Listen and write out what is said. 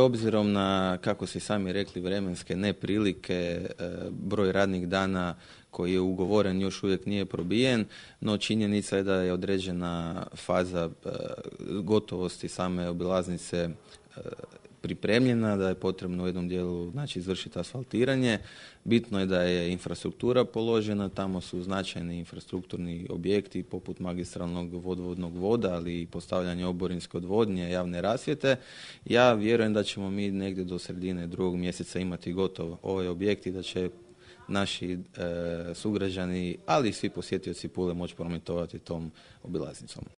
Obzirom na, kako ste sami rekli, vremenske neprilike, e, broj radnih dana koji je ugovoren još uvijek nije probijen, no činjenica je da je određena faza e, gotovosti same obilaznice e, pripremljena, da je potrebno u jednom dijelu znači, izvršiti asfaltiranje. Bitno je da je infrastruktura položena, tamo su značajni infrastrukturni objekti poput magistralnog vodovodnog voda, ali i postavljanje oborinske odvodnje, javne rasvjete. Ja vjerujem da ćemo mi negdje do sredine drugog mjeseca imati gotov ovaj objekt i da će naši e, sugrađani, ali i svi posjetioci Pule moći prometovati tom obilaznicom.